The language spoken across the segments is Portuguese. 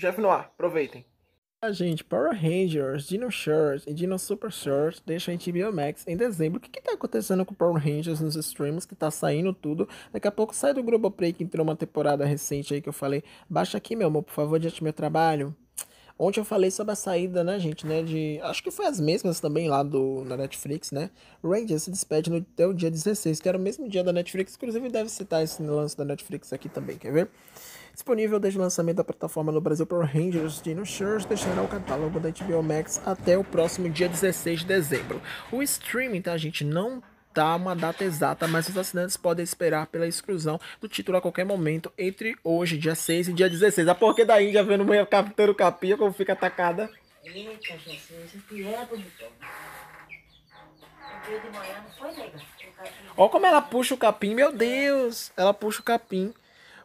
Jeff Noir, aproveitem. A gente, Power Rangers, Dino Shirts e Dino Super Shirts deixam a TBO Max em dezembro. O que, que tá acontecendo com Power Rangers nos streams que tá saindo tudo? Daqui a pouco sai do Globoplay que entrou uma temporada recente aí que eu falei. Baixa aqui, meu amor, por favor, diante do meu trabalho. Ontem eu falei sobre a saída, né, gente, né, de... Acho que foi as mesmas também lá do, da Netflix, né? Rangers se despede no, até o dia 16, que era o mesmo dia da Netflix. Inclusive deve citar esse lance da Netflix aqui também, quer ver? Disponível desde o lançamento da plataforma no Brasil Power Rangers Dino Shores deixará o catálogo da HBO Max até o próximo dia 16 de dezembro. O streaming, tá, gente, não Tá uma data exata, mas os assinantes podem esperar pela exclusão do título a qualquer momento entre hoje, dia 6 e dia 16. A porquê da Índia vendo mulher captando capinha como fica atacada. Eita, é Olha como ela puxa o capim, meu Deus! Ela puxa o capim.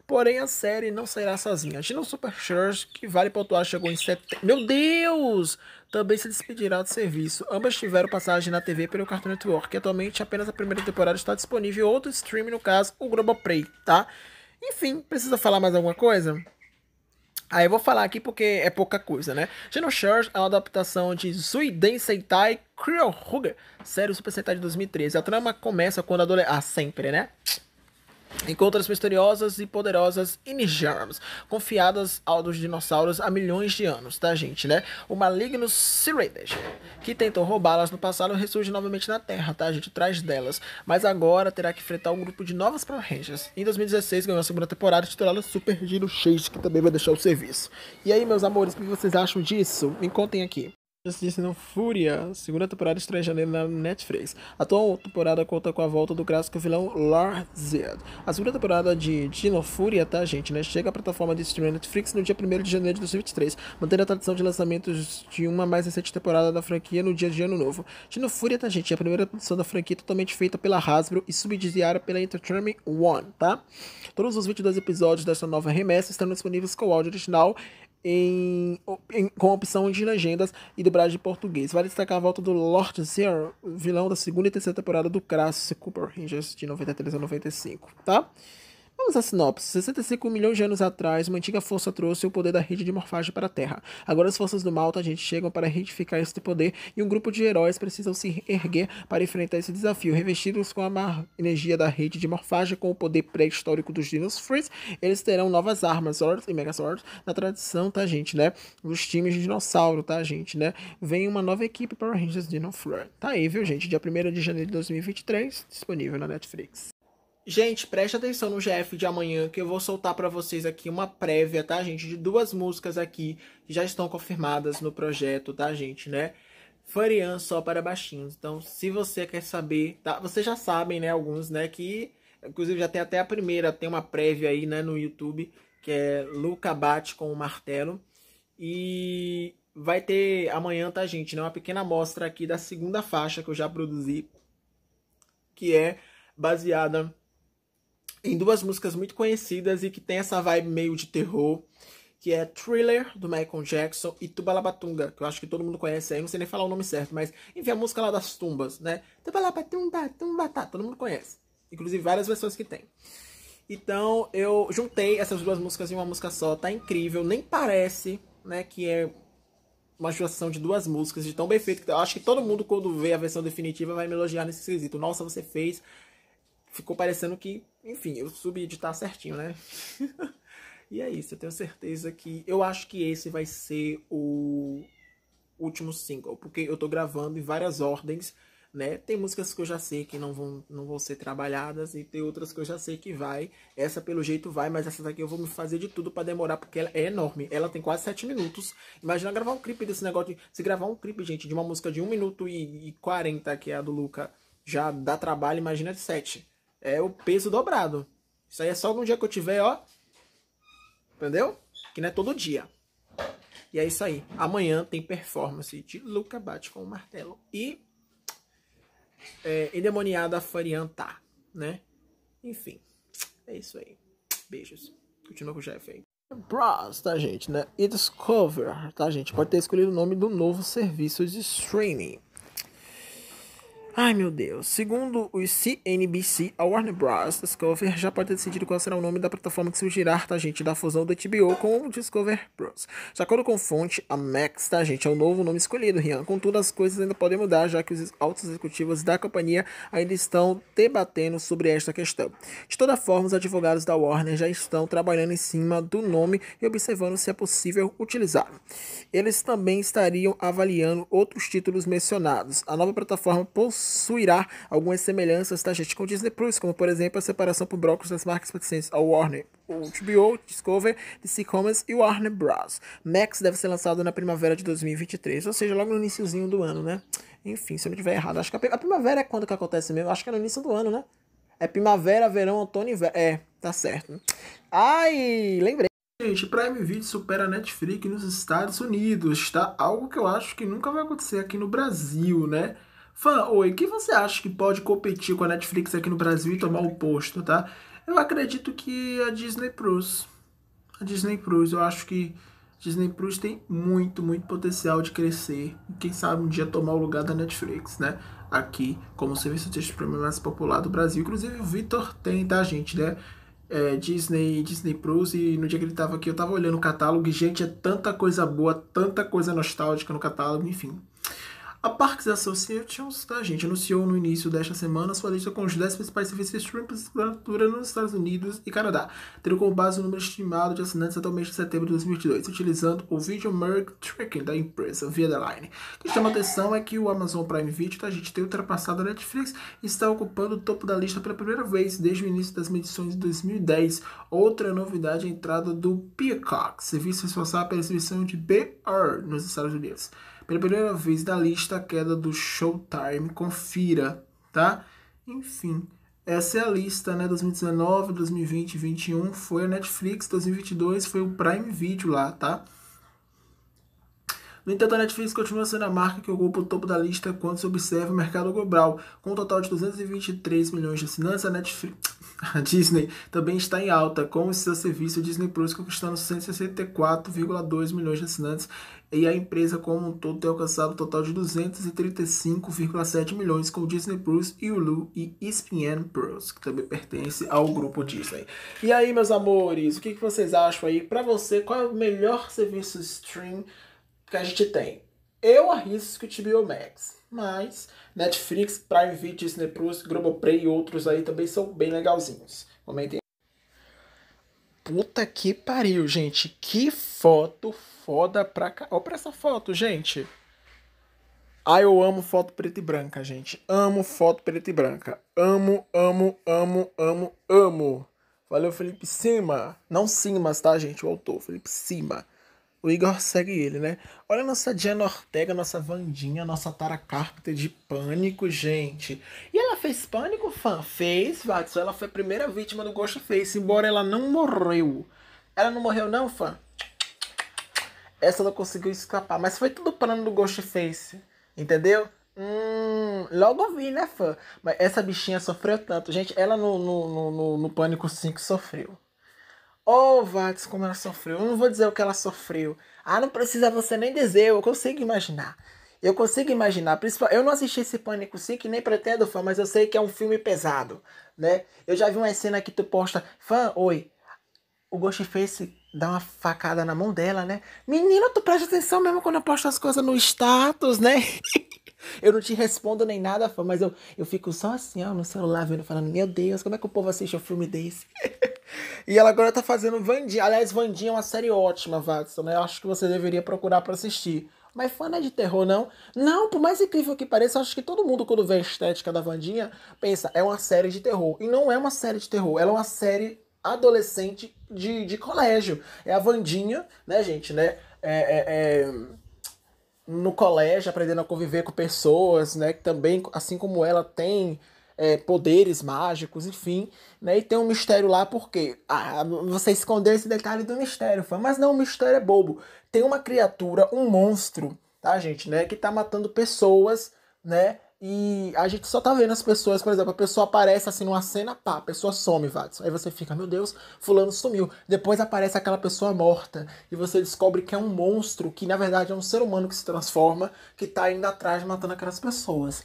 Porém, a série não sairá sozinha. Gino Superchurch, que vale pontuar, chegou em setembro. Meu Deus! Também se despedirá do serviço. Ambas tiveram passagem na TV pelo Cartoon Network. atualmente apenas a primeira temporada está disponível outro streaming, no caso, o Globoplay, tá? Enfim, precisa falar mais alguma coisa? Aí ah, eu vou falar aqui porque é pouca coisa, né? Geno Shores é uma adaptação de Suiden Sentai Kryohuger, série Super Sentai de 2013. A trama começa quando adolescente... Ah, sempre, né? Encontras misteriosas e poderosas Inigerms, confiadas aos dinossauros há milhões de anos, tá, gente, né? O maligno Cyrides, que tentou roubá-las no passado, ressurge novamente na Terra, tá, gente? Atrás delas. Mas agora terá que enfrentar um grupo de novas Power Em 2016, ganhou a segunda temporada titulada Super Giro Chase, que também vai deixar o serviço. E aí, meus amores, o que vocês acham disso? Me contem aqui. Justice no Fúria, segunda temporada estreia janeiro na Netflix. A atual temporada conta com a volta do clássico vilão Lord Zed. A segunda temporada de Dino Fúria, tá, gente, né? Chega à plataforma de streaming Netflix no dia 1 de janeiro de 2023, mantendo a tradição de lançamentos de uma mais recente temporada da franquia no dia de ano novo. Dino Fúria, tá, gente, é a primeira produção da franquia totalmente feita pela Hasbro e subsidiária pela Entertainment One, tá? Todos os 22 episódios dessa nova remessa estão disponíveis com o áudio original em, em, com opção de legendas e dublagem em português. Vale destacar a volta do Lord Zero, vilão da segunda e terceira temporada do clássico Cooper Rangers de 93 a 95, tá? Vamos à sinopse. 65 milhões de anos atrás, uma antiga força trouxe o poder da rede de morfagem para a Terra. Agora as forças do mal tá, gente chegam para retificar esse poder e um grupo de heróis precisam se erguer para enfrentar esse desafio. Revestidos com a energia da rede de morfagem com o poder pré-histórico dos dinossauros, eles terão novas armas, Zords e Megazords, na tradição, tá, gente, né? Dos times de dinossauro, tá, gente, né? Vem uma nova equipe para Rangers Dino Flare. Tá aí, viu, gente? Dia 1 de janeiro de 2023, disponível na Netflix. Gente, preste atenção no GF de amanhã, que eu vou soltar para vocês aqui uma prévia, tá, gente? De duas músicas aqui que já estão confirmadas no projeto, tá, gente, né? Farian só para baixinhos. Então, se você quer saber, tá? Vocês já sabem, né, alguns, né, que inclusive já tem até a primeira, tem uma prévia aí, né, no YouTube, que é Luca bate com o martelo. E vai ter amanhã, tá, gente, né, uma pequena amostra aqui da segunda faixa que eu já produzi, que é baseada em duas músicas muito conhecidas e que tem essa vibe meio de terror, que é Thriller, do Michael Jackson, e Tubalabatunga, que eu acho que todo mundo conhece aí, não sei nem falar o nome certo, mas enfim, a música lá das tumbas, né? Tubalabatunga, tumbatá, todo mundo conhece. Inclusive várias versões que tem. Então eu juntei essas duas músicas em uma música só, tá incrível, nem parece, né, que é uma junção de duas músicas, de tão bem feito que tá. eu acho que todo mundo quando vê a versão definitiva vai me elogiar nesse quesito. Nossa, você fez ficou parecendo que, enfim, eu subi editar certinho, né? e é isso, eu tenho certeza que. Eu acho que esse vai ser o último single, porque eu tô gravando em várias ordens, né? Tem músicas que eu já sei que não vão, não vão ser trabalhadas e tem outras que eu já sei que vai. Essa pelo jeito vai, mas essa daqui eu vou me fazer de tudo para demorar, porque ela é enorme. Ela tem quase 7 minutos. Imagina gravar um clipe desse negócio. De, se gravar um clipe, gente, de uma música de 1 minuto e, e 40, que é a do Luca, já dá trabalho, imagina de 7 é o peso dobrado. Isso aí é só algum dia que eu tiver, ó. Entendeu? Que não é todo dia. E é isso aí. Amanhã tem performance de Luca Bate com o martelo e é, endemoniada Fariantar, né? Enfim, é isso aí. Beijos. Continua com o Jeff aí. Bros, tá, gente, né? E Discover, tá, gente? Pode ter escolhido o nome do novo serviço de streaming. Ai meu Deus. Segundo o CNBC, a Warner Bros. Discover já pode ter decidido qual será o nome da plataforma que surgirá, tá, gente? Da fusão do HBO com o Discover Bros. De acordo com fonte, a Max, tá, gente? É o novo nome escolhido, Rian. Contudo, as coisas ainda podem mudar, já que os altos executivos da companhia ainda estão debatendo sobre esta questão. De toda forma, os advogados da Warner já estão trabalhando em cima do nome e observando se é possível utilizá-lo. Eles também estariam avaliando outros títulos mencionados. A nova plataforma possui possuirá algumas semelhanças, tá, gente, com Disney Plus, como por exemplo a separação por blocos das marcas pertencentes ao Warner, o HBO, Discover, DC Comics e Warner Bros. Max deve ser lançado na primavera de 2023, ou seja, logo no iníciozinho do ano, né? Enfim, se eu não tiver errado, acho que a primavera é quando que acontece mesmo, acho que é no início do ano, né? É primavera, verão, outono e inverno. É, tá certo. Ai, lembrei. Gente, Prime Video supera Netflix nos Estados Unidos, tá? Algo que eu acho que nunca vai acontecer aqui no Brasil, né? Fã, oi, quem você acha que pode competir com a Netflix aqui no Brasil e tomar o posto, tá? Eu acredito que a Disney Plus. A Disney Plus, eu acho que a Disney Plus tem muito, muito potencial de crescer. E quem sabe um dia tomar o lugar da Netflix, né? Aqui, como serviço de streaming mais popular do Brasil. Inclusive o Vitor tem, tá, gente, né? É, Disney, Disney Plus, e no dia que ele tava aqui, eu tava olhando o catálogo, e, gente, é tanta coisa boa, tanta coisa nostálgica no catálogo, enfim. A Parks Associations, é tá, gente, anunciou no início desta semana sua lista com os 10 principais serviços de streaming para cultura nos Estados Unidos e Canadá, tendo como base o número estimado de assinantes até o mês de setembro de 2022, utilizando o video Merc Tracking da empresa via the Line. O que chama atenção é que o Amazon Prime Video, tá, gente, tem ultrapassado a Netflix e está ocupando o topo da lista pela primeira vez desde o início das medições de 2010. Outra novidade é a entrada do Peacock, serviço responsável pela exibição de BR nos Estados Unidos. Pela primeira vez da lista, a queda do Showtime, confira, tá? Enfim, essa é a lista, né? 2019, 2020, 2021 foi a Netflix, 2022 foi o Prime Video lá, tá? No entanto, a Netflix continua sendo a marca que ocupa o topo da lista quando se observa o mercado global. Com um total de 223 milhões de assinantes, a Netflix a Disney também está em alta com o seu serviço Disney Plus, conquistando 164,2 milhões de assinantes, e a empresa como um todo tem alcançado um total de 235,7 milhões com o Disney Plus, Hulu e ESPN Plus, que também pertence ao grupo Disney. E aí, meus amores, o que vocês acham aí? Para você, qual é o melhor serviço stream que a gente tem? Eu arrisco o TBO Max mas Netflix, Prime Video, Disney Plus, Globoplay e outros aí também são bem legalzinhos. Comentem. Puta que pariu, gente. Que foto foda pra cá. Olha pra essa foto, gente. Ah, eu amo foto preta e branca, gente. Amo foto preta e branca. Amo, amo, amo, amo, amo. Valeu, Felipe Cima. Não Simas, tá, gente? O autor, Felipe Cima o Igor segue ele, né? Olha a nossa Diana Ortega, nossa Vandinha, nossa Tara Carpenter de Pânico, gente. E ela fez Pânico, fã? Fez, Watson. Ela foi a primeira vítima do Ghost Face, embora ela não morreu. Ela não morreu não, fã? Essa ela conseguiu escapar, mas foi tudo plano do Ghostface, entendeu? Hum, logo vi, né, fã? Mas essa bichinha sofreu tanto. Gente, ela no, no, no, no Pânico 5 sofreu. Oh, Vax, como ela sofreu. Eu não vou dizer o que ela sofreu. Ah, não precisa você nem dizer, eu consigo imaginar. Eu consigo imaginar. Eu não assisti esse Pânico 5 nem pretendo, fã, mas eu sei que é um filme pesado, né? Eu já vi uma cena que tu posta, fã, oi, o Ghostface dá uma facada na mão dela, né? Menina, tu presta atenção mesmo quando eu posto as coisas no status, né? eu não te respondo nem nada, fã, mas eu, eu fico só assim, ó, no celular, vendo, falando, meu Deus, como é que o povo assiste um filme desse? E ela agora tá fazendo Vandinha. Aliás, Vandinha é uma série ótima, Watson, né? Eu acho que você deveria procurar para assistir. Mas fã não é de terror, não. Não, por mais incrível que pareça, acho que todo mundo, quando vê a estética da Vandinha, pensa, é uma série de terror. E não é uma série de terror, ela é uma série adolescente de, de colégio. É a Vandinha, né, gente, né? é... é, é no colégio, aprendendo a conviver com pessoas, né, que também, assim como ela, tem é, poderes mágicos, enfim. Né? E tem um mistério lá porque ah, você escondeu esse detalhe do mistério. Fã. Mas não, o mistério é bobo. Tem uma criatura, um monstro, tá, gente, né? Que tá matando pessoas, né? E a gente só tá vendo as pessoas, por exemplo, a pessoa aparece assim numa cena, pá, a pessoa some, Vatos. Aí você fica, meu Deus, fulano sumiu. Depois aparece aquela pessoa morta. E você descobre que é um monstro, que na verdade é um ser humano que se transforma, que tá indo atrás matando aquelas pessoas.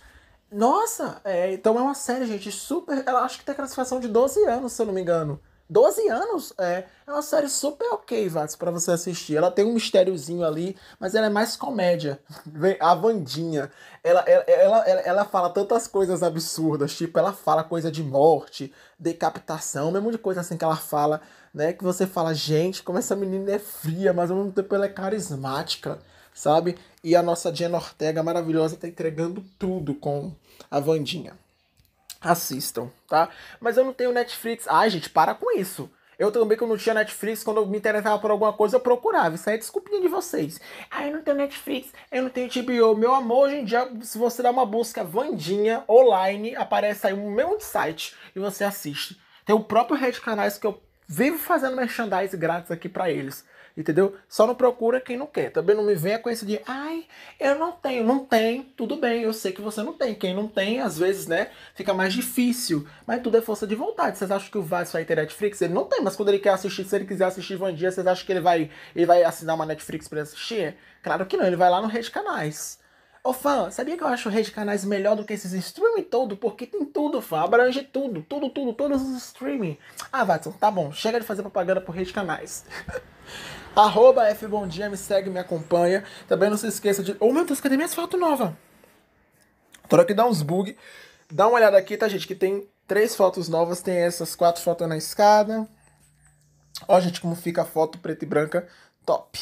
Nossa! É, então é uma série, gente, super. Ela acho que tem classificação de 12 anos, se eu não me engano. 12 anos? É. É uma série super ok, Vax, para você assistir. Ela tem um mistériozinho ali, mas ela é mais comédia. A Vandinha. Ela, ela, ela, ela, fala tantas coisas absurdas, tipo, ela fala coisa de morte, decapitação, mesmo de coisa assim que ela fala, né? Que você fala, gente, como essa menina é fria, mas ao mesmo tempo ela é carismática sabe? E a nossa Jenna Ortega maravilhosa tá entregando tudo com a Vandinha. Assistam, tá? Mas eu não tenho Netflix. Ai, gente, para com isso. Eu também que eu não tinha Netflix, quando eu me interessava por alguma coisa, eu procurava. Isso aí é desculpinha de vocês. Ah, eu não tenho Netflix, eu não tenho TBO. Meu amor, hoje em dia, se você dá uma busca Vandinha online, aparece aí o meu site e você assiste. Tem o próprio Rede Canais que eu vivo fazendo merchandise grátis aqui para eles entendeu? Só não procura quem não quer. Também não me venha com esse de, ai, eu não tenho, não tem, tudo bem, eu sei que você não tem. Quem não tem, às vezes, né, fica mais difícil. Mas tudo é força de vontade. Vocês acham que o Vaz vai ter Netflix? Ele não tem, mas quando ele quer assistir, se ele quiser assistir dia, vocês acham que ele vai, ele vai assinar uma Netflix para assistir? Claro que não, ele vai lá no Rede Canais. Ô fã, sabia que eu acho o Rede Canais melhor do que esses streaming todo? Porque tem tudo, fã. Abrange tudo, tudo, tudo, todos os streaming. Ah, Watson, tá bom. Chega de fazer propaganda pro Rede Canais. Arroba F Bom Dia, me segue, me acompanha. Também não se esqueça de. Oh meu Deus, cadê minhas foto nova? Tô aqui dá uns bug. Dá uma olhada aqui, tá, gente? Que tem três fotos novas. Tem essas quatro fotos na escada. Ó, gente, como fica a foto preta e branca. Top.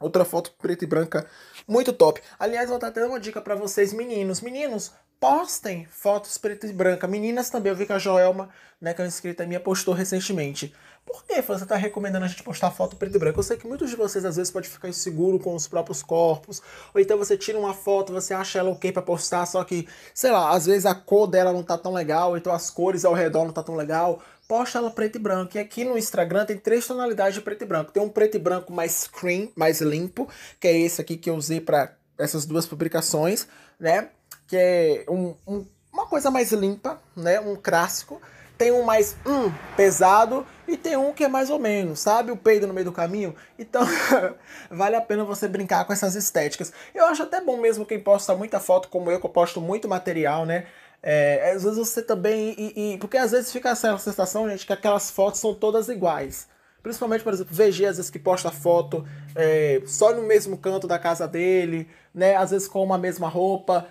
Outra foto preta e branca. Muito top. Aliás, vou dar dando uma dica para vocês, meninos. Meninos, postem fotos preta e branca. Meninas também. Eu vi que a Joelma, né, que é uma inscrita minha, postou recentemente. Por que você está recomendando a gente postar foto preto e branco? Eu sei que muitos de vocês às vezes pode ficar inseguro com os próprios corpos, ou então você tira uma foto, você acha ela ok para postar, só que, sei lá, às vezes a cor dela não tá tão legal, então as cores ao redor não tá tão legal. Posta ela preto e branco. E aqui no Instagram tem três tonalidades de preto e branco. Tem um preto e branco mais cream, mais limpo, que é esse aqui que eu usei para essas duas publicações, né? Que é um, um, uma coisa mais limpa, né? Um clássico. Tem um mais hum, pesado e tem um que é mais ou menos, sabe? O peido no meio do caminho. Então, vale a pena você brincar com essas estéticas. Eu acho até bom mesmo quem posta muita foto, como eu, que eu posto muito material, né? É, às vezes você também. E, e, porque às vezes fica essa sensação, gente, que aquelas fotos são todas iguais. Principalmente, por exemplo, VG, às vezes que posta foto é, só no mesmo canto da casa dele, né? Às vezes com uma mesma roupa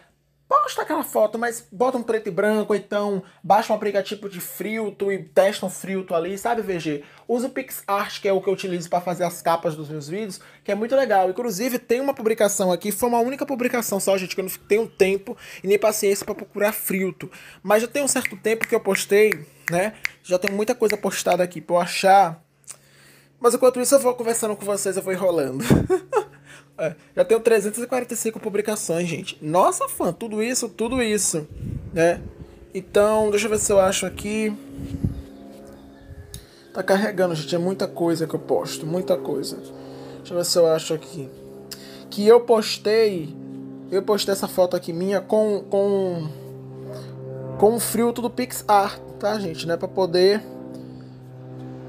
posta aquela foto, mas bota um preto e branco, então baixa um aplicativo de Frilto e testa um Frilto ali, sabe, VG? Usa o PixArt, que é o que eu utilizo para fazer as capas dos meus vídeos, que é muito legal. Inclusive, tem uma publicação aqui, foi uma única publicação só, gente, que eu não tenho tempo e nem paciência para procurar Frilto. Mas já tem um certo tempo que eu postei, né? Já tem muita coisa postada aqui para eu achar. Mas enquanto isso, eu vou conversando com vocês, eu vou enrolando. É, já tenho 345 publicações, gente. Nossa, fã, tudo isso, tudo isso, né? Então, deixa eu ver se eu acho aqui. Tá carregando, gente. É muita coisa que eu posto, muita coisa. Deixa eu ver se eu acho aqui. Que eu postei. Eu postei essa foto aqui minha com. com. com o filtro do PixArt, tá, gente? Né? Pra poder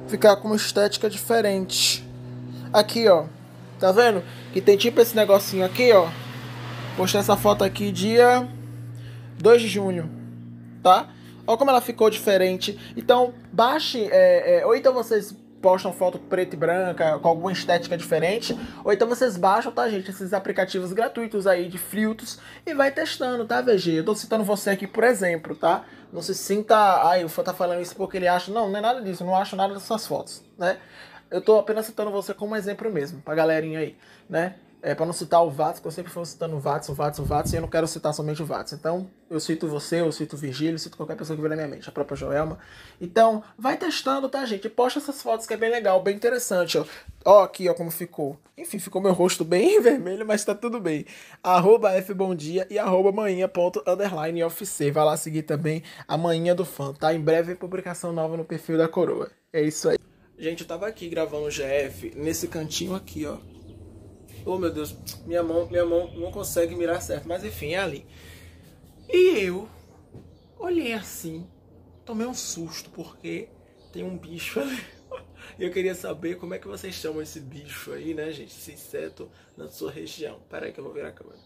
ficar com uma estética diferente. Aqui, ó. Tá vendo? Que tem tipo esse negocinho aqui, ó. Postei essa foto aqui dia 2 de junho, tá? Olha como ela ficou diferente. Então, baixe, é, é, ou então vocês postam foto preta e branca, com alguma estética diferente. Ou então vocês baixam, tá, gente, esses aplicativos gratuitos aí de filtros e vai testando, tá, VG? Eu tô citando você aqui por exemplo, tá? Não se sinta, ai, o fã tá falando isso porque ele acha. Não, não é nada disso, não acho nada dessas fotos, né? Eu tô apenas citando você como exemplo mesmo, pra galerinha aí, né? É, pra não citar o Vats, porque eu sempre fui citando o Vats, o Vats, o Vats, e eu não quero citar somente o Vats. Então, eu cito você, eu cito o Virgílio, eu cito qualquer pessoa que vier na minha mente, a própria Joelma. Então, vai testando, tá, gente? E posta essas fotos que é bem legal, bem interessante, ó. Ó aqui, ó, como ficou. Enfim, ficou meu rosto bem vermelho, mas tá tudo bem. Arroba fbomdia e arroba manhinha.underlineofc. Vai lá seguir também a Manhinha do Fã, tá? Em breve, publicação nova no perfil da Coroa. É isso aí. Gente, eu tava aqui gravando o GF nesse cantinho aqui, ó. Oh, meu Deus, minha mão, minha mão não consegue mirar certo, mas enfim, é ali. E eu olhei assim, tomei um susto porque tem um bicho ali. E eu queria saber como é que vocês chamam esse bicho aí, né, gente? Esse inseto na sua região. Pera aí que eu vou virar a câmera.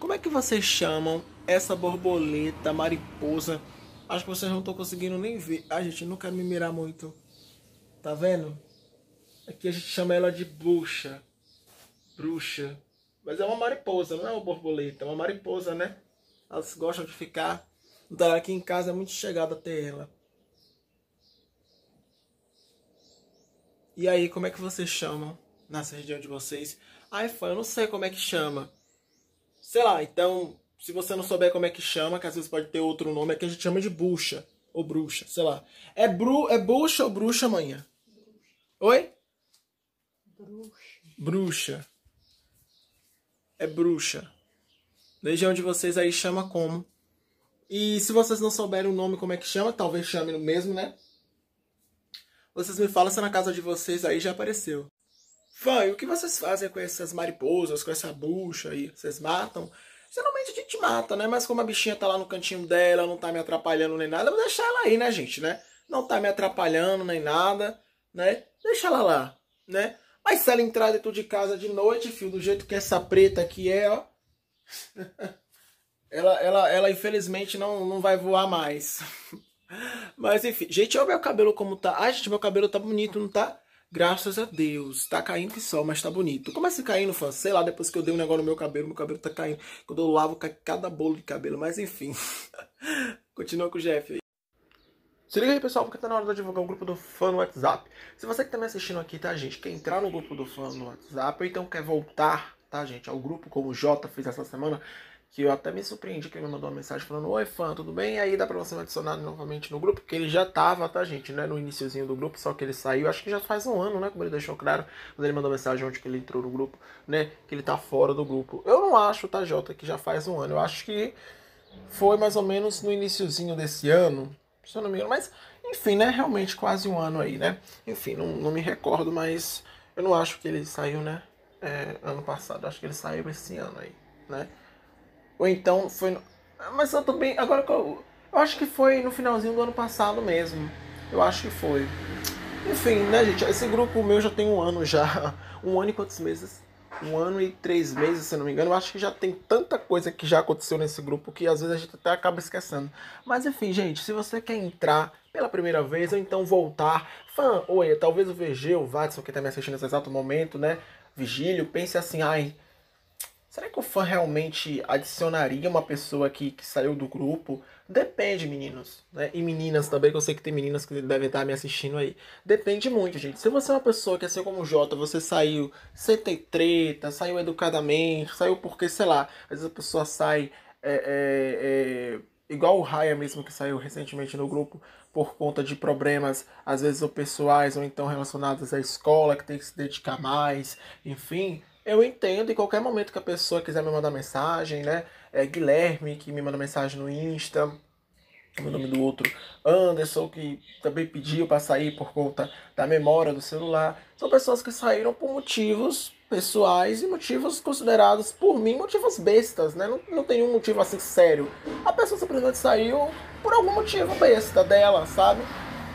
Como é que vocês chamam essa borboleta, mariposa? Acho que vocês não estão conseguindo nem ver. Ah, gente, não quero me mirar muito. Tá vendo? Aqui a gente chama ela de bruxa. Bruxa. Mas é uma mariposa, não é uma borboleta, é uma mariposa, né? Elas gostam de ficar. Então aqui em casa é muito chegada ter ela. E aí, como é que vocês chamam nessa região de vocês? Ai, foi, eu não sei como é que chama. Sei lá, então, se você não souber como é que chama, que às vezes pode ter outro nome, é que a gente chama de bucha ou bruxa, sei lá. É, bru, é bucha ou bruxa amanhã? Oi? Bruxa. Bruxa. É bruxa. Legião de vocês aí chama como? E se vocês não souberem o nome como é que chama, talvez chame no mesmo, né? Vocês me falam se na casa de vocês aí já apareceu. Fã, e o que vocês fazem com essas mariposas, com essa bruxa aí? Vocês matam? Geralmente a gente mata, né? Mas como a bichinha tá lá no cantinho dela, não tá me atrapalhando nem nada, eu vou deixar ela aí, né, gente, né? Não tá me atrapalhando nem nada né? Deixa ela lá, né? Mas se ela entrar dentro de casa de noite, filho, do jeito que essa preta aqui é, ó. ela, ela, ela infelizmente não, não vai voar mais. Mas enfim, gente, olha meu cabelo como tá. Ai, gente, meu cabelo tá bonito, não tá? Graças a Deus. Tá caindo que só, mas tá bonito. Começa a caindo fã, sei lá, depois que eu dei um negócio no meu cabelo, meu cabelo tá caindo. Quando eu lavo, cai cada bolo de cabelo, mas enfim. Continua com o Jeff aí. Se liga aí, pessoal, porque tá na hora de eu divulgar o um grupo do fã no WhatsApp. Se você que tá me assistindo aqui, tá, gente, quer entrar no grupo do fã no WhatsApp ou então quer voltar, tá, gente, ao é grupo, como o Jota fez essa semana, que eu até me surpreendi que ele me mandou uma mensagem falando: Oi, fã, tudo bem? E aí dá pra você me adicionar novamente no grupo, porque ele já tava, tá, gente, né, no iníciozinho do grupo, só que ele saiu, acho que já faz um ano, né, como ele deixou claro, quando ele mandou mensagem onde que ele entrou no grupo, né, que ele tá fora do grupo. Eu não acho, tá, Jota, que já faz um ano, eu acho que foi mais ou menos no iníciozinho desse ano, se eu não me engano. Mas, enfim, né? Realmente quase um ano aí, né? Enfim, não, não me recordo, mas eu não acho que ele saiu, né? É, ano passado. Acho que ele saiu esse ano aí, né? Ou então foi. No... Mas eu tô bem. Agora que eu. Eu acho que foi no finalzinho do ano passado mesmo. Eu acho que foi. Enfim, né, gente? Esse grupo meu já tem um ano já. Um ano e quantos meses? um ano e três meses, se não me engano. Eu acho que já tem tanta coisa que já aconteceu nesse grupo que às vezes a gente até acaba esquecendo. Mas enfim, gente, se você quer entrar pela primeira vez ou então voltar, fã, oi, é talvez o VG, o Watson, que está me assistindo nesse exato momento, né? Vigílio, pense assim, ai. Será que o fã realmente adicionaria uma pessoa que, que saiu do grupo? Depende, meninos, né? E meninas também, que eu sei que tem meninas que devem estar me assistindo aí. Depende muito, gente. Se você é uma pessoa que, assim como o Jota, você saiu sem ter treta, saiu educadamente, saiu porque, sei lá, às vezes a pessoa sai é, é, é, igual o Raya mesmo que saiu recentemente no grupo por conta de problemas, às vezes ou pessoais ou então relacionados à escola, que tem que se dedicar mais, enfim eu entendo, em qualquer momento que a pessoa quiser me mandar mensagem, né? É Guilherme, que me manda mensagem no Insta, o nome do outro, Anderson, que também pediu para sair por conta da memória do celular. São pessoas que saíram por motivos pessoais e motivos considerados por mim motivos bestas, né? Não, não tem um motivo assim sério. A pessoa simplesmente saiu por algum motivo besta dela, sabe?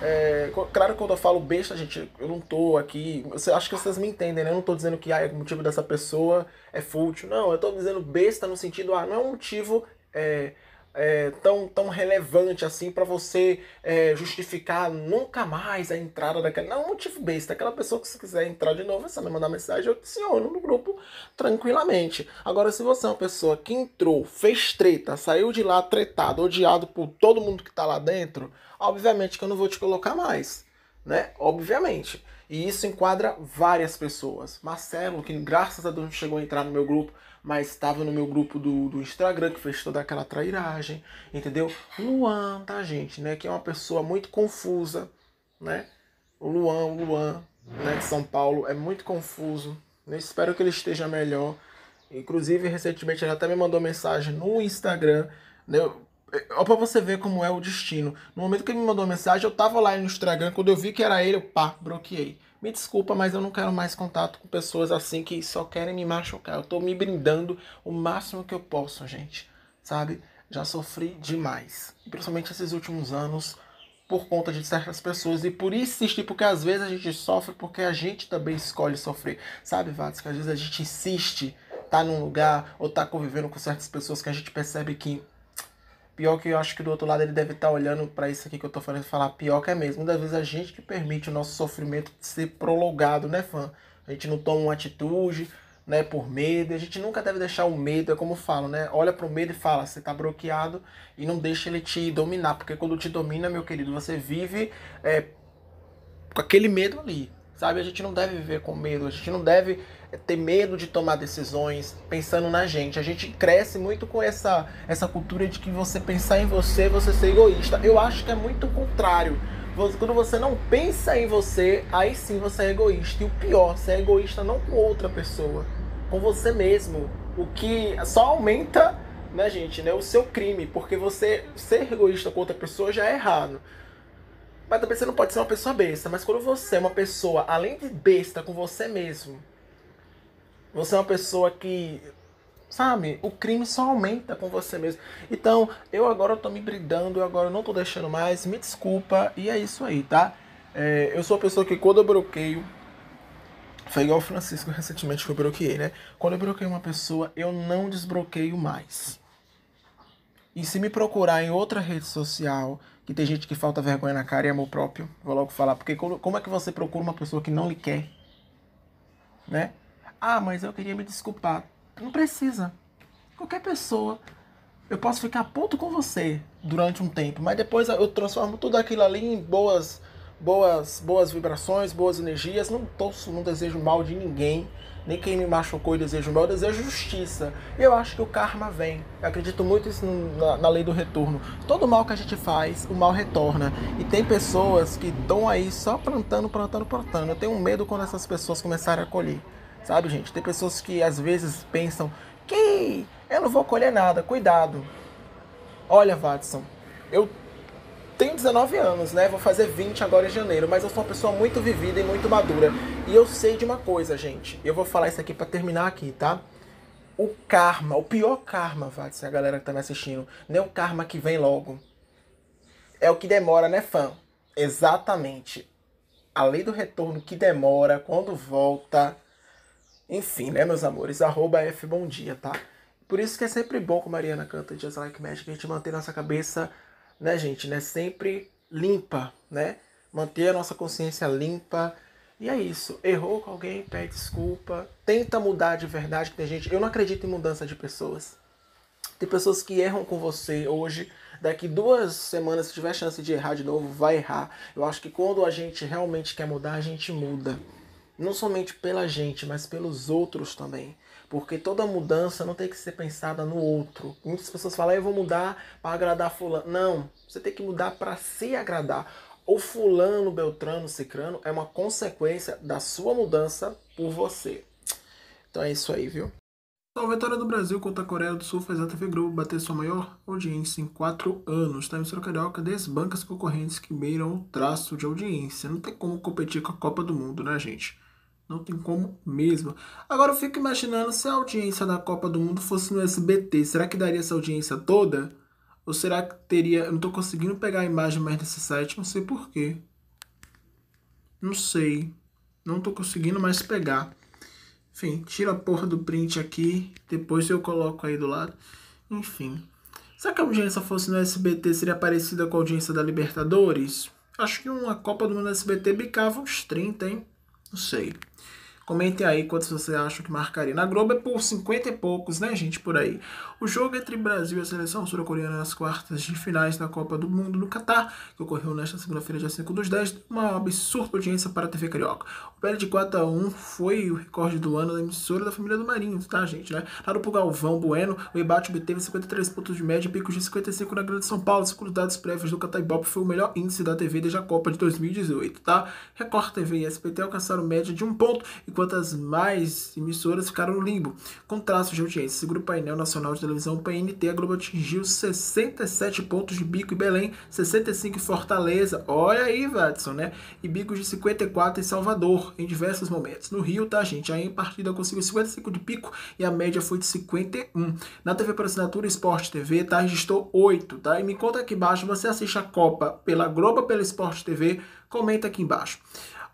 É, claro que quando eu falo besta, gente, eu não tô aqui. Eu acho que vocês me entendem, né? Eu não tô dizendo que ah, é o motivo dessa pessoa é fútil. Não, eu tô dizendo besta no sentido, ah, não é um motivo é, é, tão, tão relevante assim para você é, justificar nunca mais a entrada daquela. Não, motivo besta. Aquela pessoa que se quiser entrar de novo, é só me mandar mensagem, eu adiciono no grupo tranquilamente. Agora, se você é uma pessoa que entrou, fez treta, saiu de lá tretado, odiado por todo mundo que tá lá dentro, obviamente que eu não vou te colocar mais. Né? Obviamente. E isso enquadra várias pessoas. Marcelo, que graças a Deus chegou a entrar no meu grupo, mas estava no meu grupo do, do Instagram, que fez toda aquela trairagem, entendeu? Luan, tá, gente, né? Que é uma pessoa muito confusa, né? O Luan, o Luan, né, de São Paulo, é muito confuso. Né? Espero que ele esteja melhor. Inclusive, recentemente ele até me mandou mensagem no Instagram, né? Ó, pra você ver como é o destino. No momento que ele me mandou mensagem, eu tava lá no Instagram. Quando eu vi que era ele, eu pá, bloqueei me desculpa, mas eu não quero mais contato com pessoas assim que só querem me machucar. Eu tô me brindando o máximo que eu posso, gente. Sabe? Já sofri demais. Principalmente esses últimos anos por conta de certas pessoas e por insistir, porque às vezes a gente sofre porque a gente também escolhe sofrer. Sabe, Vatos, que às vezes a gente insiste tá num lugar ou tá convivendo com certas pessoas que a gente percebe que Pior que eu acho que do outro lado ele deve estar tá olhando para isso aqui que eu tô falando e falar, pior que é mesmo. Muitas vezes a gente que permite o nosso sofrimento ser prolongado, né, fã? A gente não toma uma atitude, né, por medo. A gente nunca deve deixar o medo, é como falo, né? Olha pro medo e fala, você tá bloqueado e não deixa ele te dominar, porque quando te domina, meu querido, você vive é, com aquele medo ali, sabe? A gente não deve viver com medo, a gente não deve é ter medo de tomar decisões pensando na gente. A gente cresce muito com essa, essa cultura de que você pensar em você, você ser egoísta. Eu acho que é muito o contrário. Quando você não pensa em você, aí sim você é egoísta. E o pior, você é egoísta não com outra pessoa, com você mesmo. O que só aumenta, né, gente, né, o seu crime, porque você ser egoísta com outra pessoa já é errado. Mas também você não pode ser uma pessoa besta. Mas quando você é uma pessoa, além de besta com você mesmo, você é uma pessoa que. Sabe? O crime só aumenta com você mesmo. Então, eu agora tô me brigando, eu agora não tô deixando mais. Me desculpa. E é isso aí, tá? É, eu sou uma pessoa que quando eu bloqueio. Foi igual o Francisco recentemente que eu bloqueei, né? Quando eu bloqueio uma pessoa, eu não desbloqueio mais. E se me procurar em outra rede social, que tem gente que falta vergonha na cara e amor próprio, vou logo falar, porque como é que você procura uma pessoa que não lhe quer? Né? Ah, mas eu queria me desculpar. Não precisa. Qualquer pessoa. Eu posso ficar puto com você durante um tempo, mas depois eu transformo tudo aquilo ali em boas boas boas vibrações, boas energias. Não torço, não desejo mal de ninguém. Nem quem me machucou eu desejo mal, eu desejo justiça. Eu acho que o karma vem. Eu acredito muito isso na, na, lei do retorno. Todo mal que a gente faz, o mal retorna. E tem pessoas que estão aí só plantando, plantando, plantando. Eu tenho medo quando essas pessoas começarem a colher. Sabe, gente? Tem pessoas que às vezes pensam que eu não vou colher nada, cuidado. Olha, Watson, eu tenho 19 anos, né? Vou fazer 20 agora em janeiro, mas eu sou uma pessoa muito vivida e muito madura. E eu sei de uma coisa, gente. Eu vou falar isso aqui para terminar aqui, tá? O karma, o pior karma, Watson, a galera que tá me assistindo, não é o karma que vem logo. É o que demora, né, fã? Exatamente. A lei do retorno que demora, quando volta, enfim, né, meus amores? Arroba F Bom Dia, tá? Por isso que é sempre bom que a Mariana canta Just Like Magic, a gente manter nossa cabeça, né, gente, né? Sempre limpa, né? Manter a nossa consciência limpa. E é isso. Errou com alguém, pede desculpa. Tenta mudar de verdade, que tem gente. Eu não acredito em mudança de pessoas. Tem pessoas que erram com você hoje. Daqui duas semanas, se tiver chance de errar de novo, vai errar. Eu acho que quando a gente realmente quer mudar, a gente muda não somente pela gente, mas pelos outros também. Porque toda mudança não tem que ser pensada no outro. Muitas pessoas falam, ah, eu vou mudar para agradar fulano. Não, você tem que mudar para se agradar. O fulano, beltrano, cicrano é uma consequência da sua mudança por você. Então é isso aí, viu? A vitória do Brasil contra a Coreia do Sul faz a TV Globo bater sua maior audiência em quatro anos. Tá? A emissora carioca desbanca as concorrentes que beiram o traço de audiência. Não tem como competir com a Copa do Mundo, né, gente? Não tem como mesmo. Agora eu fico imaginando se a audiência da Copa do Mundo fosse no SBT. Será que daria essa audiência toda? Ou será que teria. Eu não tô conseguindo pegar a imagem mais desse site, não sei porquê. Não sei. Não tô conseguindo mais pegar. Enfim, tira a porra do print aqui. Depois eu coloco aí do lado. Enfim. Será que a audiência fosse no SBT seria parecida com a audiência da Libertadores? Acho que uma Copa do Mundo SBT bicava uns 30, hein? Não sei. Comentem aí quantos vocês acham que marcaria. Na Globo é por 50 e poucos, né, gente, por aí. O jogo entre Brasil e a seleção sul-coreana nas quartas de finais da Copa do Mundo no Catar, que ocorreu nesta segunda-feira, dia 5 dos 10, uma absurda audiência para a TV Carioca. Pele de 4 x 1 foi o recorde do ano da emissora da família do Marinho, tá, gente, né? Dado por Galvão Bueno, o Ebate obteve 53 pontos de média e picos de 55 na Grande São Paulo, segundo dados prévios do Cataibop, foi o melhor índice da TV desde a Copa de 2018, tá? Record TV e SPT alcançaram média de um ponto, enquanto as mais emissoras ficaram no limbo. Contraste de audiência, segundo o painel nacional de televisão PNT, a Globo atingiu 67 pontos de bico em Belém, 65 em Fortaleza, olha aí, Watson, né? E bicos de 54 em Salvador em diversos momentos. No Rio, tá, gente? Aí em partida conseguiu 55 de pico e a média foi de 51. Na TV por assinatura Esporte TV, tá? Registrou 8, tá? E me conta aqui embaixo, você assiste a Copa pela Globo pela Esporte TV? Comenta aqui embaixo.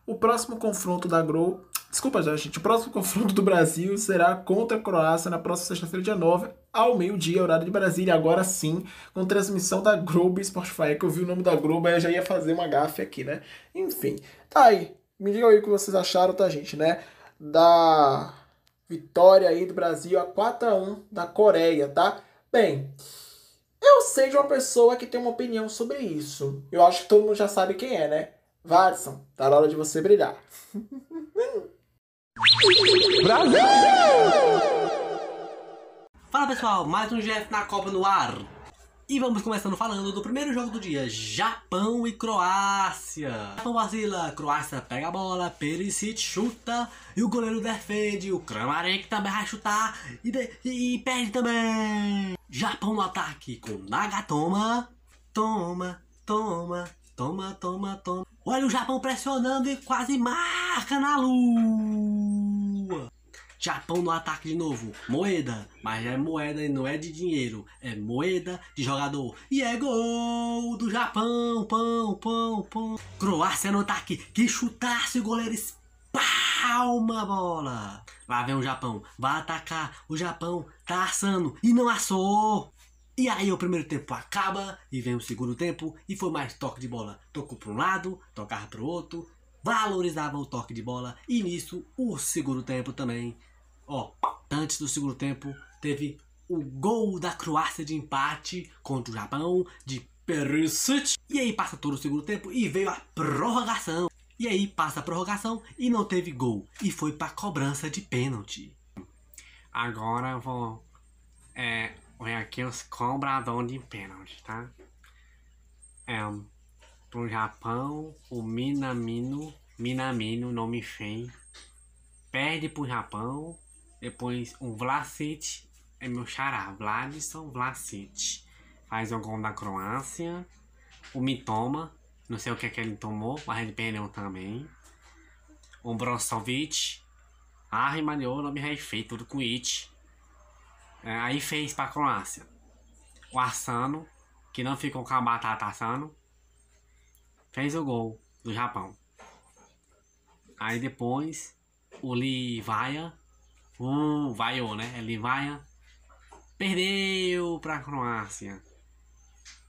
O próximo confronto da Globo Desculpa, gente. O próximo confronto do Brasil será contra a Croácia na próxima sexta-feira, dia 9, ao meio-dia, horário de Brasília. Agora sim, com transmissão da Globo Spotify. É que eu vi o nome da Globo, aí eu já ia fazer uma gafe aqui, né? Enfim, tá aí. Me digam aí o que vocês acharam, tá, gente, né? Da vitória aí do Brasil a 4 a 1 da Coreia, tá? Bem, eu sei de uma pessoa que tem uma opinião sobre isso. Eu acho que todo mundo já sabe quem é, né? Watson, tá na hora de você brilhar. Brasil! Fala pessoal, mais um GF na Copa no ar. E vamos começando falando do primeiro jogo do dia, Japão e Croácia. Japão vacila, Croácia pega a bola, Perisic chuta, e o goleiro defende, o Kramarek também vai chutar, e, de, e, e perde também. Japão no ataque com Nagatoma, toma, toma, toma, toma, toma. Olha o Japão pressionando e quase marca na luz. Japão no ataque de novo. Moeda, mas é moeda e não é de dinheiro, é moeda de jogador. E é gol do Japão, pão, pão, pão. Croácia no ataque, que chutasse o goleiro espalma a bola. Lá vem o Japão, vai atacar. O Japão tá assando e não assou. E aí o primeiro tempo acaba e vem o segundo tempo e foi mais toque de bola. Tocou para um lado, tocava para o outro, valorizava o toque de bola e nisso o segundo tempo também Ó, antes do segundo tempo, teve o gol da Croácia de empate contra o Japão de Perisic. E aí passa todo o segundo tempo e veio a prorrogação. E aí passa a prorrogação e não teve gol. E foi pra cobrança de pênalti. Agora eu vou. É. Olha aqui os cobradores de pênalti, tá? É. Pro Japão, o Minamino. Minamino, nome feio. Perde pro Japão depois o Vlasic é meu xará. Vladson Vlasic. Faz o gol da Croácia. O Mitoma. Não sei o que é que ele tomou, mas ele perdeu também. O Brozovic. Ah, não nome refeito, tudo com it. É, aí fez pra Croácia. O Arsano, que não ficou com a batata Arsano, fez o gol do Japão. Aí depois, o Livaia o vaiou, né? Ele vai. Perdeu pra Croácia.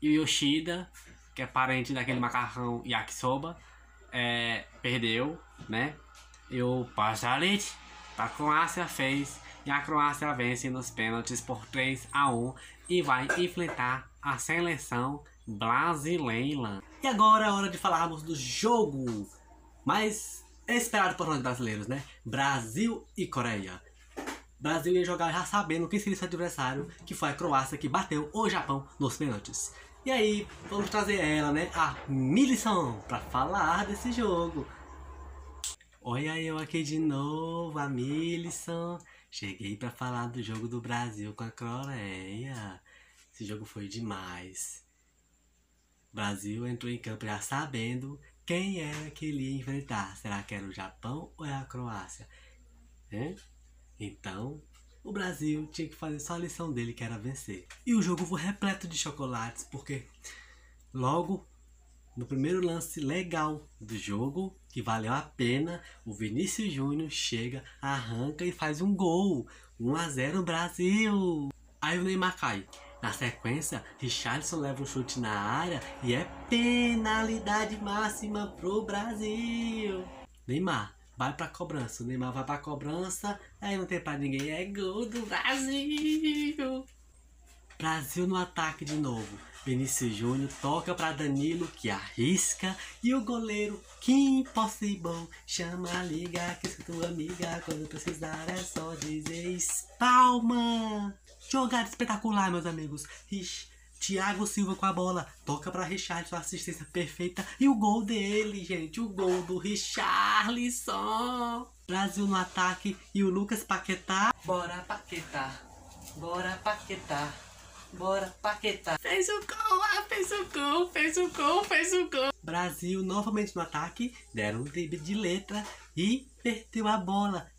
E o Yoshida, que é parente daquele macarrão yakisoba, é, perdeu, né? E o Pajalit da Croácia fez. E a Croácia vence nos pênaltis por 3 a 1 e vai enfrentar a seleção brasileira. E agora é hora de falarmos do jogo mais esperado por nós brasileiros, né? Brasil e Coreia. Brasil ia jogar já sabendo quem seria seu adversário, que foi a Croácia que bateu o Japão nos pênaltis. E aí, vamos trazer ela, né, a Milison, para falar desse jogo. Olha eu aqui de novo, a Milison. Cheguei para falar do jogo do Brasil com a Coreia. Esse jogo foi demais. O Brasil entrou em campo já sabendo quem era que ele ia enfrentar. Será que era o Japão ou era é a Croácia? Hein? Então, o Brasil tinha que fazer só a lição dele, que era vencer. E o jogo foi repleto de chocolates, porque logo no primeiro lance legal do jogo, que valeu a pena, o Vinícius Júnior chega, arranca e faz um gol. 1 a 0 Brasil. Aí o Neymar cai. Na sequência, Richardson leva um chute na área e é penalidade máxima pro Brasil. Neymar vai pra cobrança. O Neymar vai pra cobrança, aí não tem pra ninguém. É gol do Brasil! Brasil no ataque de novo. Vinícius Júnior toca para Danilo que arrisca e o goleiro que impossível chama a liga que sou tua amiga quando precisar é só dizer espalma. Jogada espetacular meus amigos. Ixi, Thiago Silva com a bola. Toca para Richarlison, assistência perfeita. E o gol dele, gente. O gol do Richarlison. Brasil no ataque e o Lucas Paquetá. Bora Paquetá. Bora Paquetá. Bora Paquetá. Fez o gol, ah, fez o gol, fez o gol, fez o gol. Brasil novamente no ataque. Deram um drible de letra e perdeu a bola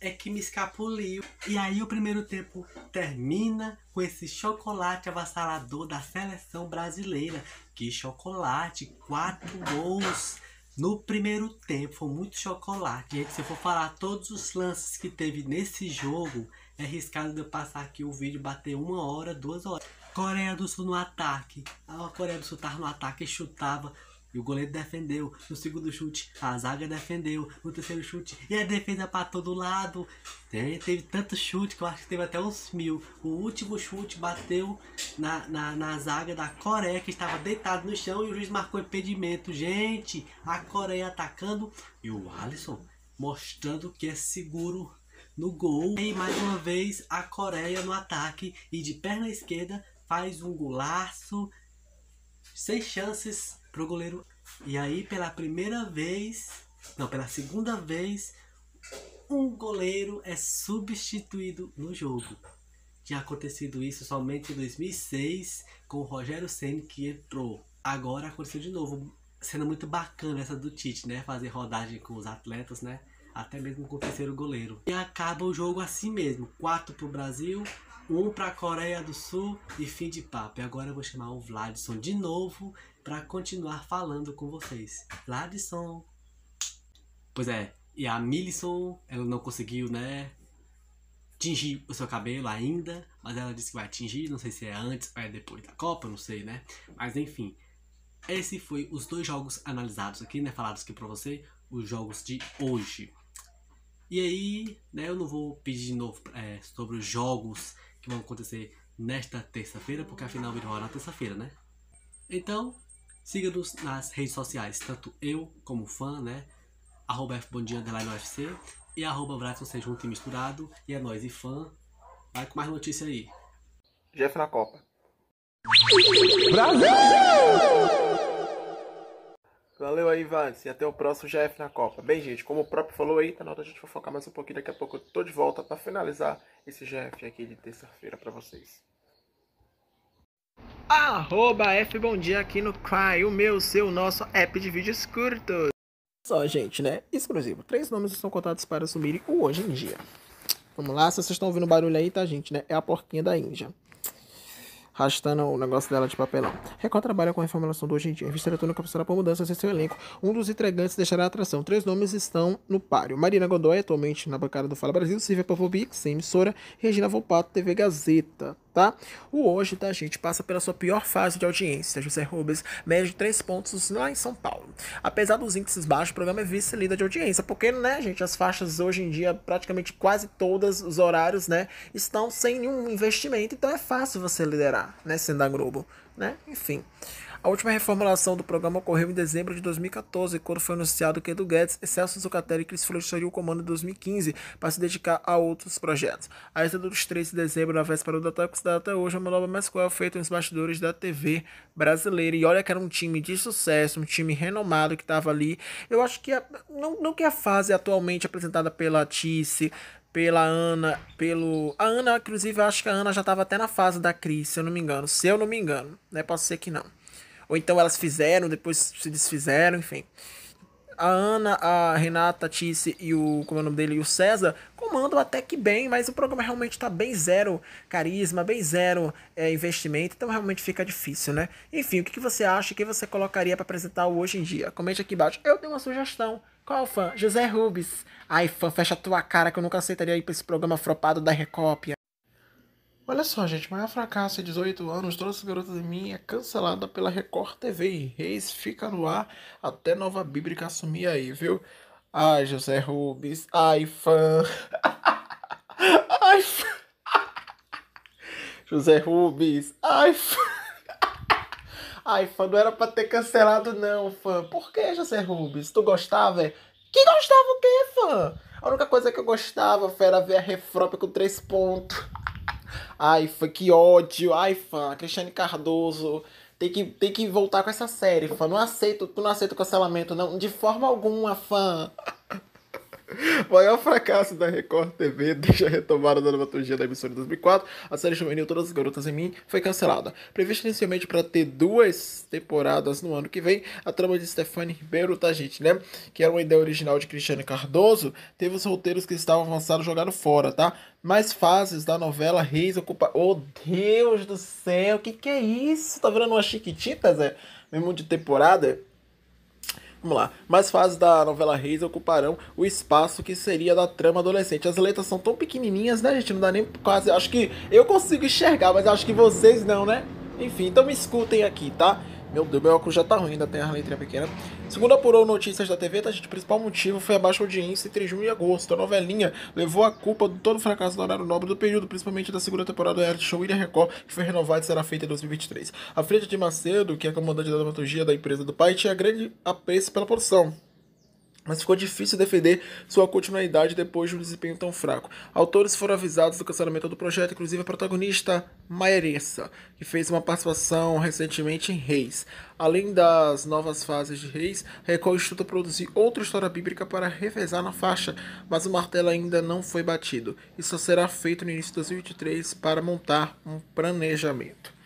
é que me escapuliu. E aí o primeiro tempo termina com esse chocolate avassalador da seleção brasileira. Que chocolate! Quatro gols! No primeiro tempo foi muito chocolate. Gente, se eu for falar todos os lances que teve nesse jogo, é arriscado de eu passar aqui o vídeo bater uma hora, duas horas. Coreia do Sul no ataque. A Coreia do Sul tava no ataque e chutava e o goleiro defendeu. No segundo chute, a zaga defendeu. No terceiro chute, e a defesa para todo lado. Teve, teve tanto chute que eu acho que teve até uns mil. O último chute bateu na, na, na zaga da Coreia, que estava deitado no chão e o juiz marcou impedimento. Gente, a Coreia atacando e o Alisson mostrando que é seguro no gol. E mais uma vez a Coreia no ataque e de perna esquerda faz um golaço. Sem chances pro goleiro. E aí, pela primeira vez, não, pela segunda vez, um goleiro é substituído no jogo. Tinha acontecido isso somente em 2006 com o Rogério Ceni que entrou. Agora aconteceu de novo. Sendo muito bacana essa do Tite, né? Fazer rodagem com os atletas, né? Até mesmo com o terceiro goleiro. E acaba o jogo assim mesmo. 4 pro Brasil, um para a Coreia do Sul e fim de papo. E agora eu vou chamar o Vladson de novo para continuar falando com vocês. Vladson. Pois é, e a Milison, ela não conseguiu, né, tingir o seu cabelo ainda, mas ela disse que vai tingir, não sei se é antes ou é depois da Copa, não sei, né? Mas enfim, esse foi os dois jogos analisados aqui, né, falados aqui para você, os jogos de hoje. E aí, né, eu não vou pedir de novo é, sobre os jogos que vão acontecer nesta terça-feira, porque afinal virou na terça-feira, né? Então, siga-nos nas redes sociais, tanto eu como fã, né? Arroba UFC e arroba Vratson Seja Junto e Misturado. E é nóis e fã. Vai com mais notícia aí. Jeff na Copa. Brasil! Valeu aí, Vance. E até o próximo GF na Copa. Bem, gente, como o próprio falou aí, tá nota, a gente vai focar mais um pouquinho. Daqui a pouco eu tô de volta para finalizar esse GF aqui de terça-feira para vocês. Arroba F Bom Dia aqui no Cry, o meu, seu, nosso app de vídeos curtos. Só, gente, né? Exclusivo. Três nomes estão contados para assumirem o Hoje em Dia. Vamos lá, se vocês estão ouvindo barulho aí, tá, gente, né? É a porquinha da Índia arrastando o negócio dela de papelão. Record trabalha com a reformulação do hoje em dia. A revista eletrônica passará por mudanças em seu elenco. Um dos entregantes deixará a atração. Três nomes estão no páreo. Marina Godoy, atualmente na bancada do Fala Brasil. Silvia Pavovic, sem emissora. Regina Volpato, TV Gazeta. Tá? O hoje, tá, gente, passa pela sua pior fase de audiência. José Rubens mede três pontos lá em São Paulo. Apesar dos índices baixos, o programa é vice-líder de audiência, porque, né, gente, as faixas hoje em dia, praticamente quase todas os horários, né, estão sem nenhum investimento, então é fácil você liderar né, sendo a Globo, né? Enfim. A última reformulação do programa ocorreu em dezembro de 2014, quando foi anunciado que Edu Guedes, Celso Zucatelli e Cris Flores deixariam o comando em 2015 para se dedicar a outros projetos. A êxito dos 3 de dezembro, na véspera do ataque, é está até hoje uma nova mescla feita nos bastidores da TV brasileira. E olha que era um time de sucesso, um time renomado que estava ali. Eu acho que a, não, não que a fase atualmente apresentada pela Tice, pela Ana, pelo. A Ana, inclusive, eu acho que a Ana já estava até na fase da Cris, se eu não me engano. Se eu não me engano, né? Pode ser que não. Ou então elas fizeram, depois se desfizeram, enfim. A Ana, a Renata, a Tice e o. Como é o nome dele? E o César comandam até que bem, mas o programa realmente está bem zero carisma, bem zero é, investimento, então realmente fica difícil, né? Enfim, o que, que você acha O que você colocaria para apresentar hoje em dia? Comente aqui embaixo. Eu tenho uma sugestão qual fã? José Rubens. Ai, fã, fecha tua cara que eu nunca aceitaria ir pra esse programa fropado da Recópia. Olha só, gente, maior fracasso, 18 anos, todas as garotas em mim é cancelada pela Record TV. Reis fica no ar até nova bíblica assumir aí, viu? Ai, José Rubens, ai, fã. ai, fã. José Rubens, ai, fã. Ai, fã, não era pra ter cancelado, não, fã. Por que, José Rubens? Tu gostava? Que gostava o quê, fã? A única coisa que eu gostava fã, era ver a refropa com três pontos. Ai, fã, que ódio. Ai, fã, Cristiane Cardoso. Tem que, tem que voltar com essa série, fã. Não aceito, tu não aceito cancelamento, não. De forma alguma, fã. Maior fracasso da Record TV desde a retomada da dramaturgia da emissora de 2004, a série juvenil Todas as Garotas em Mim foi cancelada. Prevista inicialmente para ter duas temporadas no ano que vem, a trama de Stefani Ribeiro, tá gente, né? Que era uma ideia original de Cristiano Cardoso, teve os roteiros que estavam avançados jogados fora, tá? Mais fases da novela Reis ocupa... Oh, Deus do céu, que que é isso? Tá virando uma chiquitita, Zé? Mesmo de temporada? Vamos lá. Mais fases da novela Reis ocuparão o espaço que seria da trama adolescente. As letras são tão pequenininhas, né, gente? Não dá nem quase. Acho que eu consigo enxergar, mas acho que vocês não, né? Enfim, então me escutem aqui, tá? Meu Deus, meu óculos já tá ruim, ainda tem a letrinha pequena. Né? Segundo apurou notícias da TV, tá, gente, o principal motivo foi a baixa audiência entre junho e agosto. A novelinha levou a culpa de todo o fracasso do horário nobre do período, principalmente da segunda temporada do reality show Ilha Record, que foi renovada e será feita em 2023. A Frida de Macedo, que é comandante da dramaturgia da empresa do pai, tinha grande apreço pela produção mas ficou difícil defender sua continuidade depois de um desempenho tão fraco. Autores foram avisados do cancelamento do projeto, inclusive a protagonista Maeressa, que fez uma participação recentemente em Reis. Além das novas fases de Reis, Record estuda produzir outra história bíblica para revezar na faixa, mas o martelo ainda não foi batido. Isso será feito no início de 2023 para montar um planejamento.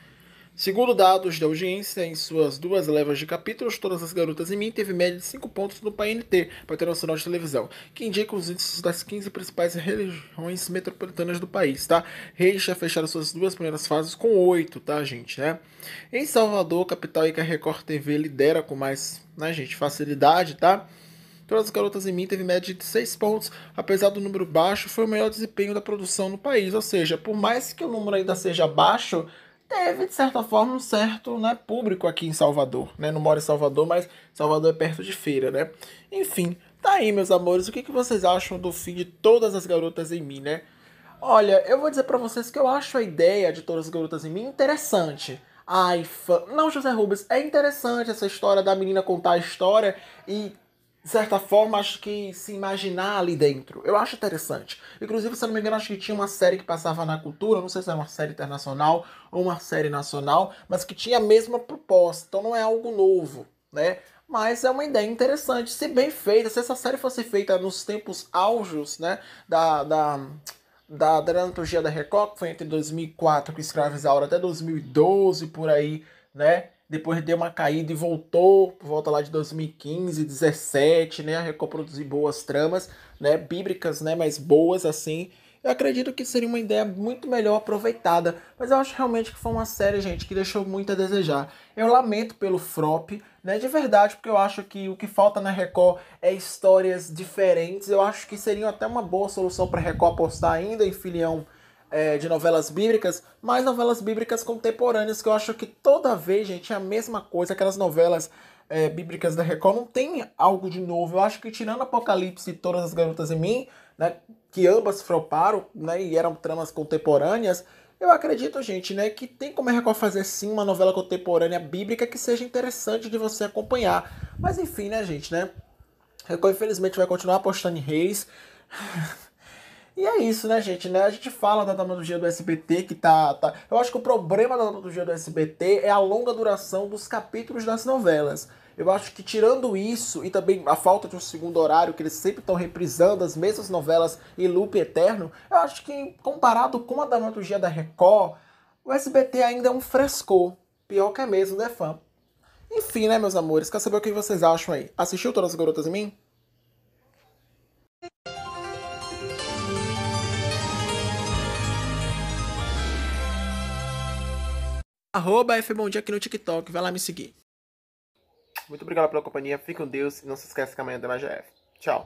Segundo dados da audiência, em suas duas levas de capítulos, Todas as Garotas em Mim teve média de 5 pontos no PNT, Painel Nacional de Televisão, que indica os índices das 15 principais regiões metropolitanas do país, tá? Reis já fecharam suas duas primeiras fases com 8, tá, gente, né? Em Salvador, capital e que a Record TV lidera com mais, né, gente, facilidade, tá? Todas as Garotas em Mim teve média de 6 pontos, apesar do número baixo, foi o melhor desempenho da produção no país. Ou seja, por mais que o número ainda seja baixo, teve, de certa forma, um certo né, público aqui em Salvador. Né? Não moro em Salvador, mas Salvador é perto de feira, né? Enfim, tá aí, meus amores. O que, que vocês acham do fim de todas as garotas em mim, né? Olha, eu vou dizer para vocês que eu acho a ideia de todas as garotas em mim interessante. Ai, fã. Não, José Rubens, é interessante essa história da menina contar a história e de certa forma, acho que se imaginar ali dentro. Eu acho interessante. Inclusive, se não me engano, acho que tinha uma série que passava na cultura, não sei se era uma série internacional ou uma série nacional, mas que tinha a mesma proposta. Então não é algo novo, né? Mas é uma ideia interessante. Se bem feita, se essa série fosse feita nos tempos áureos, né? Da. da da dramaturgia da Record, que foi entre 2004 com Escravizaura até 2012, por aí, né? depois deu uma caída e voltou, por volta lá de 2015, 17, né, a recoproduzir boas tramas, né, bíblicas, né, mas boas assim. Eu acredito que seria uma ideia muito melhor aproveitada, mas eu acho realmente que foi uma série, gente, que deixou muito a desejar. Eu lamento pelo Frop, né, de verdade, porque eu acho que o que falta na Record é histórias diferentes. Eu acho que seria até uma boa solução para Record apostar ainda em filião é, de novelas bíblicas, mas novelas bíblicas contemporâneas, que eu acho que toda vez, gente, é a mesma coisa. Aquelas novelas é, bíblicas da Record não tem algo de novo. Eu acho que tirando Apocalipse e Todas as Garotas em Mim, né, que ambas floparam, né, e eram tramas contemporâneas, eu acredito, gente, né, que tem como a Record fazer sim uma novela contemporânea bíblica que seja interessante de você acompanhar. Mas enfim, né, gente, né? A Record infelizmente vai continuar apostando em reis. E é isso, né, gente? Né? A gente fala da dramaturgia do SBT, que tá, tá. Eu acho que o problema da dramaturgia do SBT é a longa duração dos capítulos das novelas. Eu acho que tirando isso e também a falta de um segundo horário, que eles sempre estão reprisando as mesmas novelas em loop eterno, eu acho que comparado com a dramaturgia da Record, o SBT ainda é um frescor. Pior que é mesmo, né, fã? Enfim, né, meus amores? Quer saber o que vocês acham aí? Assistiu Todas as Garotas em Mim? arroba FBomdia aqui no TikTok. Vai lá me seguir. Muito obrigado pela companhia. Fique com Deus e não se esqueça que amanhã tem mais GF. Tchau.